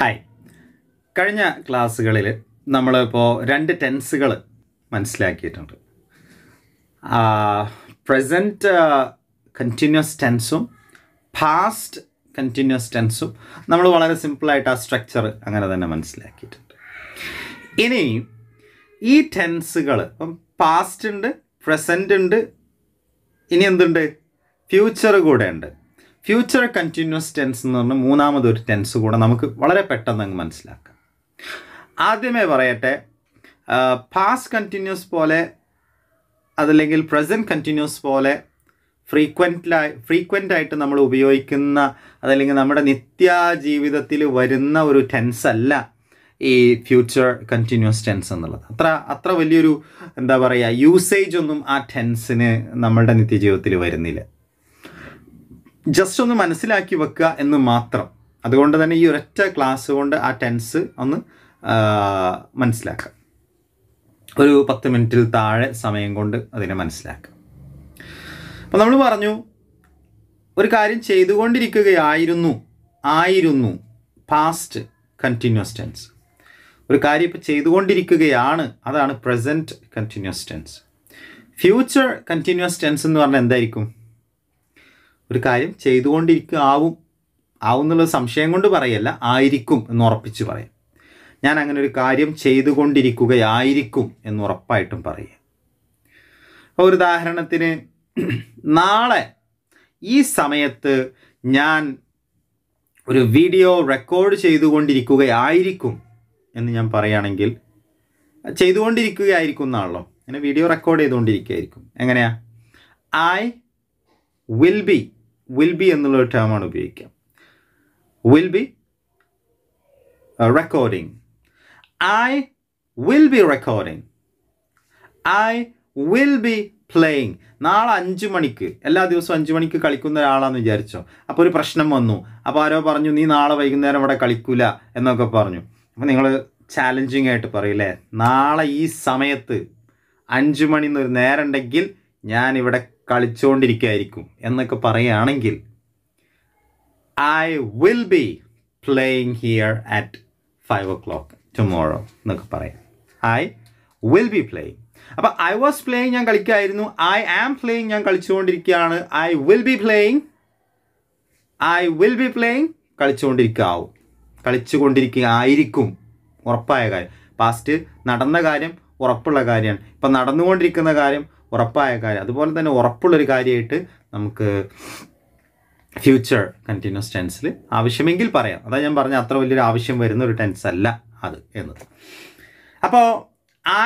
hi കഴിഞ്ഞ ക്ലാസ്സുകളിൽ നമ്മളിപ്പോൾ രണ്ട് ടെൻസുകൾ മനസ്സിലാക്കിയിട്ടുണ്ട് പ്രസൻറ്റ് കണ്ടിന്യൂസ് ടെൻസും പാസ്റ്റ് കണ്ടിന്യൂസ് ടെൻസും നമ്മൾ വളരെ സിമ്പിളായിട്ട് ആ സ്ട്രക്ചർ അങ്ങനെ തന്നെ മനസ്സിലാക്കിയിട്ടുണ്ട് ഇനി ഈ ടെൻസുകൾ ഇപ്പം പാസ്റ്റ് ഉണ്ട് പ്രസൻറ്റ് ഉണ്ട് ഇനി എന്തുണ്ട് ഫ്യൂച്ചർ കൂടെ ഉണ്ട് ഫ്യൂച്ചർ കണ്ടിന്യൂസ് ടെൻസ് എന്ന് പറഞ്ഞ മൂന്നാമതൊരു ടെൻസ് കൂടെ നമുക്ക് വളരെ പെട്ടെന്ന് അങ്ങ് മനസ്സിലാക്കാം ആദ്യമേ പറയട്ടെ പാസ്റ്റ് കണ്ടിന്യൂസ് പോലെ അതല്ലെങ്കിൽ പ്രസൻറ്റ് കണ്ടിന്യൂസ് പോലെ ഫ്രീക്വൻ്റായി ഫ്രീക്വൻ്റ് ആയിട്ട് നമ്മൾ ഉപയോഗിക്കുന്ന അതല്ലെങ്കിൽ നമ്മുടെ നിത്യ ജീവിതത്തിൽ വരുന്ന ഒരു ടെൻസ് അല്ല ഈ ഫ്യൂച്ചർ കണ്ടിന്യൂസ് ടെൻസ് എന്നുള്ളത് അത്ര അത്ര വലിയൊരു എന്താ പറയുക യൂസേജ് ഒന്നും ആ ടെൻസിന് നമ്മളുടെ നിത്യജീവിതത്തിൽ വരുന്നില്ല ജസ്റ്റ് ഒന്ന് മനസ്സിലാക്കി വെക്കുക എന്ന് മാത്രം അതുകൊണ്ട് തന്നെ ഈ ഒരൊറ്റ ക്ലാസ് കൊണ്ട് ആ ടെൻസ് ഒന്ന് മനസ്സിലാക്കുക ഒരു പത്ത് മിനിറ്റിൽ താഴെ സമയം കൊണ്ട് അതിനെ മനസ്സിലാക്കുക അപ്പം നമ്മൾ പറഞ്ഞു ഒരു കാര്യം ചെയ്തുകൊണ്ടിരിക്കുകയായിരുന്നു ആയിരുന്നു പാസ്റ്റ് കണ്ടിന്യൂസ് ടെൻസ് ഒരു കാര്യം ഇപ്പോൾ ചെയ്തുകൊണ്ടിരിക്കുകയാണ് അതാണ് present continuous tense future continuous tense എന്ന് പറഞ്ഞാൽ എന്തായിരിക്കും ഒരു കാര്യം ചെയ്തുകൊണ്ടിരിക്കും ആവും ആവും എന്നുള്ള സംശയം കൊണ്ട് പറയല്ല ആയിരിക്കും എന്ന് ഉറപ്പിച്ച് പറയാം ഞാൻ അങ്ങനെ ഒരു കാര്യം ചെയ്തുകൊണ്ടിരിക്കുകയായിരിക്കും എന്ന് ഉറപ്പായിട്ടും അപ്പോൾ ഒരു ഉദാഹരണത്തിന് നാളെ ഈ സമയത്ത് ഞാൻ ഒരു വീഡിയോ റെക്കോർഡ് ചെയ്തുകൊണ്ടിരിക്കുകയായിരിക്കും എന്ന് ഞാൻ പറയുകയാണെങ്കിൽ ചെയ്തുകൊണ്ടിരിക്കുകയായിരിക്കും എന്നാണല്ലോ അങ്ങനെ വീഡിയോ റെക്കോർഡ് ചെയ്തുകൊണ്ടിരിക്കുകയായിരിക്കും എങ്ങനെയാ I will be will be എന്നുള്ള ഒരു ടേമാണ് ഉപയോഗിക്കുക will be recording I will be recording I will be playing നാളെ അഞ്ച് മണിക്ക് എല്ലാ ദിവസവും അഞ്ച് മണിക്ക് കളിക്കുന്ന ഒരാളാണെന്ന് വിചാരിച്ചോ അപ്പോൾ ഒരു പ്രശ്നം വന്നു അപ്പോൾ ആരോ പറഞ്ഞു നീ നാളെ വൈകുന്നേരം ഇവിടെ കളിക്കൂല എന്നൊക്കെ പറഞ്ഞു അപ്പോൾ നിങ്ങൾ ചാലഞ്ചിങ് ആയിട്ട് പറയില്ലേ നാളെ ഈ സമയത്ത് അഞ്ച് മണിന്നൊരു എന്നൊരു നേരം ഉണ്ടെങ്കിൽ ഞാൻ ഇവിടെ കളിച്ചുകൊണ്ടിരിക്കുകയായിരിക്കും എന്നൊക്കെ പറയുകയാണെങ്കിൽ I will be playing here at five o'clock tomorrow എന്നൊക്കെ പറയാം ഐ വിൽ ബി പ്ലേയിങ് അപ്പം ഐ വാസ് പ്ലേയിങ് ഞാൻ കളിക്കായിരുന്നു ഐ ആം പ്ലേയിങ് ഞാൻ കളിച്ചുകൊണ്ടിരിക്കുകയാണ് I will be playing I will be playing കളിച്ചുകൊണ്ടിരിക്കാവും കളിച്ചുകൊണ്ടിരിക്കുകയായിരിക്കും ഉറപ്പായ കാര്യം പാസ്റ്റ് നടന്ന കാര്യം ഉറപ്പുള്ള കാര്യമാണ് ഇപ്പം നടന്നുകൊണ്ടിരിക്കുന്ന കാര്യം ഉറപ്പായ കാര്യം അതുപോലെ തന്നെ ഉറപ്പുള്ളൊരു കാര്യമായിട്ട് നമുക്ക് ഫ്യൂച്ചർ കണ്ടിന്യൂസ് ടെൻസിൽ ആവശ്യമെങ്കിൽ പറയാം അതാ ഞാൻ പറഞ്ഞ അത്ര വലിയൊരു ആവശ്യം വരുന്ന ഒരു ടെൻസ് അല്ല അത് എന്നത് അപ്പോൾ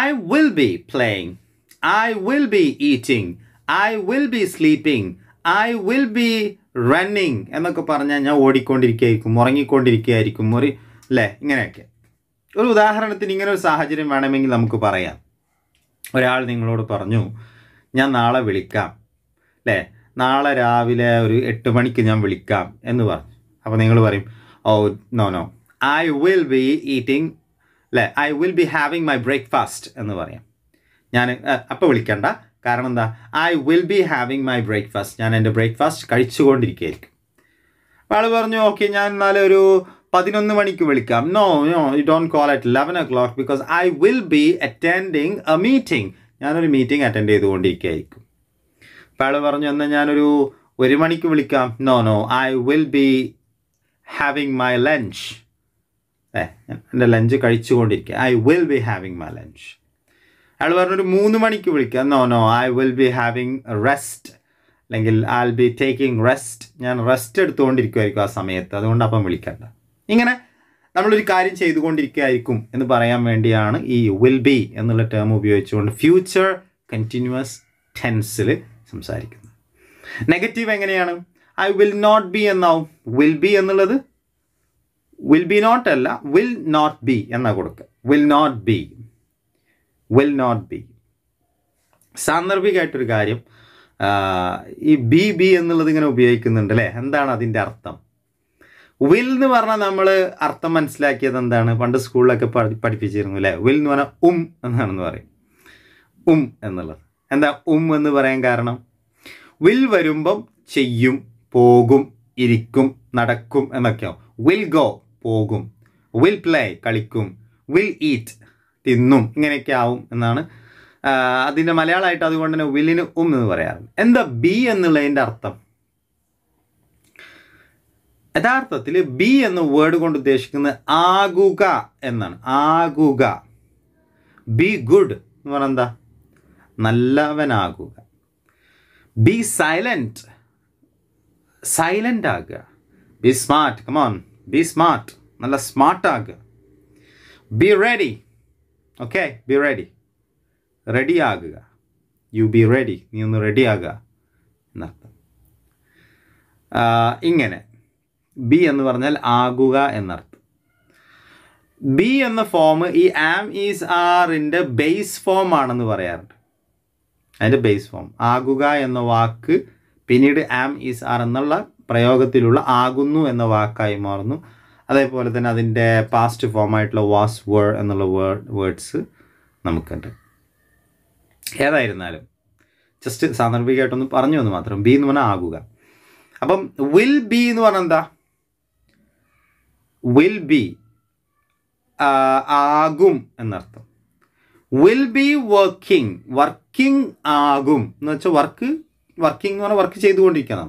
I will be playing I will be eating I will be sleeping I will be running എന്നൊക്കെ പറഞ്ഞാൽ ഞാൻ ഓടിക്കൊണ്ടിരിക്കുകയായിരിക്കും ഉറങ്ങിക്കൊണ്ടിരിക്കുകയായിരിക്കും ഒരു അല്ലേ ഇങ്ങനെയൊക്കെ ഒരു ഉദാഹരണത്തിന് ഇങ്ങനെ ഒരു സാഹചര്യം വേണമെങ്കിൽ നമുക്ക് പറയാം ഒരാൾ നിങ്ങളോട് പറഞ്ഞു ഞാൻ നാളെ വിളിക്കാം അല്ലേ നാളെ രാവിലെ ഒരു എട്ട് മണിക്ക് ഞാൻ വിളിക്കാം എന്ന് പറഞ്ഞു അപ്പോൾ നിങ്ങൾ പറയും oh no no I will be eating അല്ലേ I will be having my breakfast എന്ന് പറയാം ഞാൻ അപ്പോൾ വിളിക്കണ്ട കാരണം എന്താ I will be having my breakfast ഞാൻ എൻ്റെ ബ്രേക്ക്ഫാസ്റ്റ് കഴിച്ചുകൊണ്ടിരിക്കുകയായിരിക്കും അപ്പോൾ ആൾ പറഞ്ഞു ഓക്കെ ഞാൻ എന്നാലൊരു പതിനൊന്ന് മണിക്ക് വിളിക്കാം no no you don't call at eleven o'clock because I will be attending a meeting ഞാനൊരു മീറ്റിംഗ് അറ്റൻഡ് ചെയ്തുകൊണ്ടിരിക്കുകയായിരിക്കും അപ്പോൾ അയാൾ പറഞ്ഞു എന്നാൽ ഞാനൊരു ഒരു മണിക്ക് വിളിക്കാം no no I will be having my lunch ഏ എൻ്റെ ലഞ്ച് കഴിച്ചുകൊണ്ടിരിക്കുക I will be having my lunch അയാൾ പറഞ്ഞൊരു മൂന്ന് മണിക്ക് വിളിക്കാം no no I will be having rest അല്ലെങ്കിൽ I will be taking rest ഞാൻ റെസ്റ്റ് എടുത്തുകൊണ്ടിരിക്കുമായിരിക്കും ആ സമയത്ത് അതുകൊണ്ട് അപ്പം വിളിക്കണ്ട ഇങ്ങനെ നമ്മളൊരു കാര്യം ചെയ്തുകൊണ്ടിരിക്കുകയായിരിക്കും എന്ന് പറയാൻ വേണ്ടിയാണ് ഈ വിൽ ബി എന്നുള്ള ടേം ഉപയോഗിച്ചുകൊണ്ട് ഫ്യൂച്ചർ കണ്ടിന്യൂസ് ടെൻസിൽ സംസാരിക്കുന്നത് നെഗറ്റീവ് എങ്ങനെയാണ് ഐ വിൽ നോട്ട് ബി എന്നാവും വിൽ ബി എന്നുള്ളത് വിൽ ബി നോട്ട് അല്ല വിൽ നോട്ട് ബി എന്നാണ് കൊടുക്കുക will not be will not be സാന്ദർഭികമായിട്ടൊരു കാര്യം ഈ ബി ബി എന്നുള്ളത് ഇങ്ങനെ ഉപയോഗിക്കുന്നുണ്ട് അല്ലേ എന്താണ് അതിൻ്റെ അർത്ഥം വിൽ എന്ന് പറഞ്ഞാൽ നമ്മൾ അർത്ഥം മനസ്സിലാക്കിയത് എന്താണ് പണ്ട് സ്കൂളിലൊക്കെ പഠി പഠിപ്പിച്ചിരുന്നു അല്ലേ വിൽ എന്ന് പറഞ്ഞാൽ ഉം എന്നാണെന്ന് പറയും ഉം എന്നുള്ളത് എന്താ ഉം എന്ന് പറയാൻ കാരണം വിൽ വരുമ്പം ചെയ്യും പോകും ഇരിക്കും നടക്കും എന്നൊക്കെയാവും വിൽ ഗോ പോകും വിൽ പ്ലേ കളിക്കും വിൽ ഈറ്റ് തിന്നും ഇങ്ങനെയൊക്കെ ആവും എന്നാണ് അതിൻ്റെ മലയാളമായിട്ട് അതുകൊണ്ട് തന്നെ വില്ലിന് ഉം എന്ന് പറയാറുണ്ട് എന്താ ബി എന്നുള്ളതിൻ്റെ അർത്ഥം യഥാർത്ഥത്തിൽ ബി എന്ന വേർഡ് കൊണ്ട് ഉദ്ദേശിക്കുന്നത് ആകുക എന്നാണ് ആകുക ബി ഗുഡ് എന്ന് പറഞ്ഞാൽ എന്താ നല്ലവനാകുക ബി സൈലൻറ്റ് സൈലൻ്റ് ആകുക be smart come on be smart നല്ല സ്മാർട്ട് ആകുക be ready okay be ready ready ആകുക യു ബി റെഡി നീ ഒന്ന് റെഡി ആകുക എന്നർത്ഥം ഇങ്ങനെ ബി എന്ന് പറഞ്ഞാൽ ആകുക എന്നർത്ഥം ബി എന്ന ഫോം ഈ ആം ഈസ് ആറിൻ്റെ ബേസ് ഫോം ആണെന്ന് പറയാറുണ്ട് അതിൻ്റെ ബേസ് ഫോം ആകുക എന്ന വാക്ക് പിന്നീട് ആം ഈസ് ആർ എന്നുള്ള പ്രയോഗത്തിലുള്ള ആകുന്നു എന്ന വാക്കായി മാറുന്നു അതേപോലെ തന്നെ അതിൻ്റെ പാസ്റ്റ് ഫോം ആയിട്ടുള്ള വാസ് വേർഡ് എന്നുള്ള വേർഡ് വേർഡ്സ് നമുക്കുണ്ട് ഏതായിരുന്നാലും ജസ്റ്റ് സാന്ദർഭികമായിട്ടൊന്ന് പറഞ്ഞു എന്ന് മാത്രം ബി എന്ന് പറഞ്ഞാൽ ആകുക അപ്പം വിൽ ബി എന്ന് പറഞ്ഞാൽ എന്താ വിൽ ബി ആകും എന്നർത്ഥം വിൽ ബി വർക്കിംഗ് വർക്കിംഗ് ആകും എന്ന് വെച്ചാൽ വർക്ക് വർക്കിംഗ് എന്ന് പറഞ്ഞാൽ വർക്ക് ചെയ്തുകൊണ്ടിരിക്കണം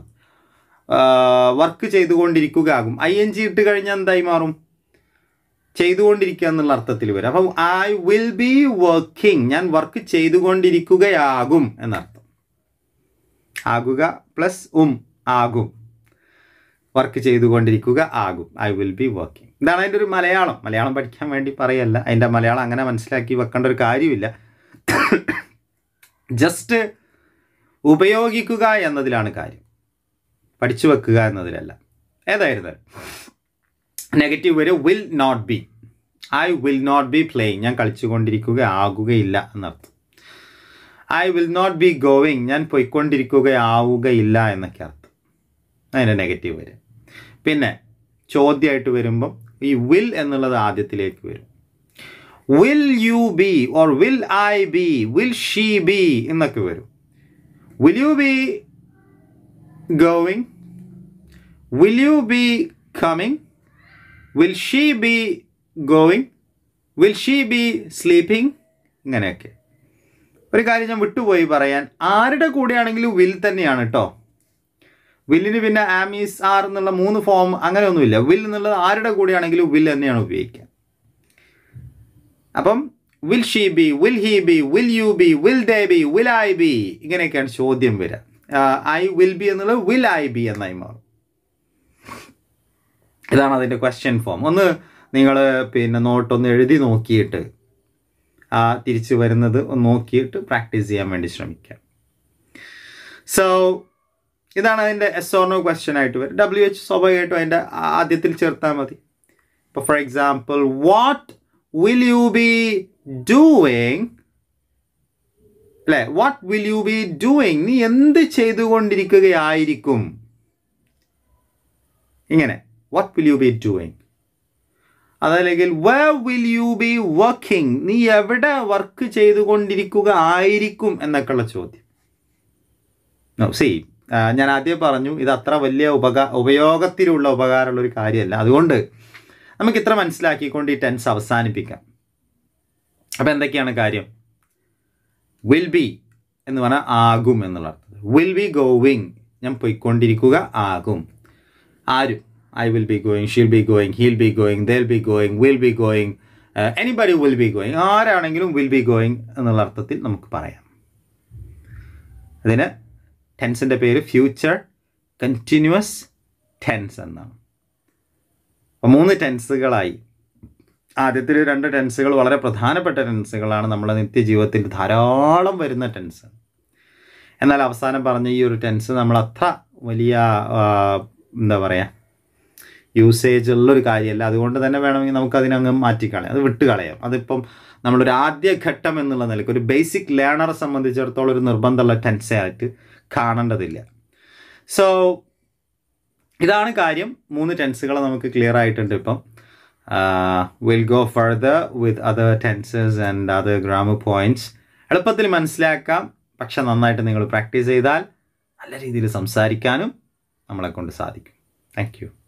വർക്ക് ചെയ്തുകൊണ്ടിരിക്കുക ആകും ഐ എൻ ജി ഇട്ട് കഴിഞ്ഞാൽ എന്തായി മാറും ചെയ്തുകൊണ്ടിരിക്കുക എന്നുള്ള അർത്ഥത്തിൽ വരും അപ്പം ഐ വിൽ ബി വർക്കിംഗ് ഞാൻ വർക്ക് ചെയ്തുകൊണ്ടിരിക്കുകയാകും എന്നർത്ഥം ആകുക പ്ലസ് ഉം ആകും വർക്ക് ചെയ്തുകൊണ്ടിരിക്കുക ആകും ഐ വിൽ ബി വർക്കിംഗ് ഇതാണ് അതിൻ്റെ ഒരു മലയാളം മലയാളം പഠിക്കാൻ വേണ്ടി പറയല്ല അതിൻ്റെ മലയാളം അങ്ങനെ മനസ്സിലാക്കി വെക്കേണ്ട ഒരു കാര്യമില്ല ജസ്റ്റ് ഉപയോഗിക്കുക എന്നതിലാണ് കാര്യം പഠിച്ചു വെക്കുക എന്നതിലല്ല ഏതായിരുന്നാലും നെഗറ്റീവ് വരെ will not be I will not be playing ഞാൻ കളിച്ചുകൊണ്ടിരിക്കുക ആകുകയില്ല എന്നർത്ഥം I will not be going ഞാൻ പോയിക്കൊണ്ടിരിക്കുകയാവുകയില്ല എന്നൊക്കെ അർത്ഥം അതിൻ്റെ നെഗറ്റീവ് വരും പിന്നെ ചോദ്യമായിട്ട് വരുമ്പം ഈ വിൽ എന്നുള്ളത് ആദ്യത്തിലേക്ക് വരും will you be or will I be will she be എന്നൊക്കെ വരും will you be going will you be coming will she be going will she be sleeping ഇങ്ങനെയൊക്കെ ഒരു കാര്യം ഞാൻ വിട്ടുപോയി പറയാൻ ആരുടെ കൂടെയാണെങ്കിലും വിൽ തന്നെയാണ് കേട്ടോ വില്ലിന് പിന്നെ ആമീസ് ആർ എന്നുള്ള മൂന്ന് ഫോം അങ്ങനെയൊന്നുമില്ല വിൽ എന്നുള്ളത് ആരുടെ കൂടെയാണെങ്കിലും വിൽ തന്നെയാണ് ഉപയോഗിക്കുക അപ്പം will she be will he be will you be will they be will I be ഇങ്ങനെയൊക്കെയാണ് ചോദ്യം വരിക ഐ വിൽ ബി എന്നുള്ളത് വിൽ ഐ ബി എന്നായി മാറും ഇതാണ് അതിൻ്റെ ക്വസ്റ്റ്യൻ ഫോം ഒന്ന് നിങ്ങൾ പിന്നെ നോട്ടൊന്ന് എഴുതി നോക്കിയിട്ട് ആ തിരിച്ചു വരുന്നത് നോക്കിയിട്ട് പ്രാക്ടീസ് ചെയ്യാൻ വേണ്ടി ശ്രമിക്കാം സോ ഇതാണ് അതിൻ്റെ എസ് ഓർണോ ക്വസ്റ്റ്യൻ ആയിട്ട് വരും ഡബ്ല്യു എച്ച് സ്വാഭാവികമായിട്ടും അതിൻ്റെ ആദ്യത്തിൽ ചേർത്താൽ മതി ഇപ്പോൾ for example what will you be doing അല്ലേ what will you be doing നീ എന്ത് ചെയ്തുകൊണ്ടിരിക്കുകയായിരിക്കും ഇങ്ങനെ what will you be doing അതല്ലെങ്കിൽ where will you be working നീ എവിടെ വർക്ക് ചെയ്തുകൊണ്ടിരിക്കുക ആയിരിക്കും എന്നൊക്കെയുള്ള ചോദ്യം സെയിം ഞാൻ ആദ്യം പറഞ്ഞു ഇത് അത്ര വലിയ ഉപക ഉപയോഗത്തിലുള്ള ഉപകാരമുള്ള ഒരു കാര്യമല്ല അതുകൊണ്ട് നമുക്ക് ഇത്ര മനസ്സിലാക്കിക്കൊണ്ട് ഈ ടെൻസ് അവസാനിപ്പിക്കാം അപ്പോൾ എന്തൊക്കെയാണ് കാര്യം വിൽ ബി എന്ന് പറഞ്ഞാൽ ആകും എന്നുള്ള അർത്ഥം വിൽ ബി ഗോവിങ് ഞാൻ പോയിക്കൊണ്ടിരിക്കുക ആകും ആരും I will be going she'll be going he'll be going they'll be going will be going anybody will be going ആരാണെങ്കിലും വിൽ ബി ഗോയിങ് എന്നുള്ള അർത്ഥത്തിൽ നമുക്ക് പറയാം അതിന് ടെൻസിൻ്റെ പേര് ഫ്യൂച്ചർ കണ്ടിന്യൂസ് ടെൻസ് എന്നാണ് അപ്പോൾ മൂന്ന് ടെൻസുകളായി ആദ്യത്തിൽ രണ്ട് ടെൻസുകൾ വളരെ പ്രധാനപ്പെട്ട ടെൻസുകളാണ് നമ്മുടെ നിത്യജീവിതത്തിൽ ധാരാളം വരുന്ന ടെൻസ് എന്നാൽ അവസാനം പറഞ്ഞ ഈ ഒരു ടെൻസ് നമ്മൾ അത്ര വലിയ എന്താ പറയുക യൂസേജ് ഉള്ളൊരു കാര്യമല്ല അതുകൊണ്ട് തന്നെ വേണമെങ്കിൽ നമുക്ക് അതിനങ്ങ് മാറ്റിക്കളയാം അത് വിട്ടുകളയാം അതിപ്പം നമ്മളൊരു ആദ്യ ഘട്ടം എന്നുള്ള നിലയ്ക്ക് ഒരു ബേസിക് ലേണറെ സംബന്ധിച്ചിടത്തോളം ഒരു നിർബന്ധമുള്ള ടെൻസായിട്ട് കാണേണ്ടതില്ല സോ ഇതാണ് കാര്യം മൂന്ന് ടെൻസുകൾ നമുക്ക് ക്ലിയർ ആയിട്ടുണ്ട് ഇപ്പം will go further with other tenses and other grammar points എളുപ്പത്തിൽ മനസ്സിലാക്കാം പക്ഷെ നന്നായിട്ട് നിങ്ങൾ പ്രാക്ടീസ് ചെയ്താൽ നല്ല രീതിയിൽ സംസാരിക്കാനും നമ്മളെ കൊണ്ട് സാധിക്കും താങ്ക്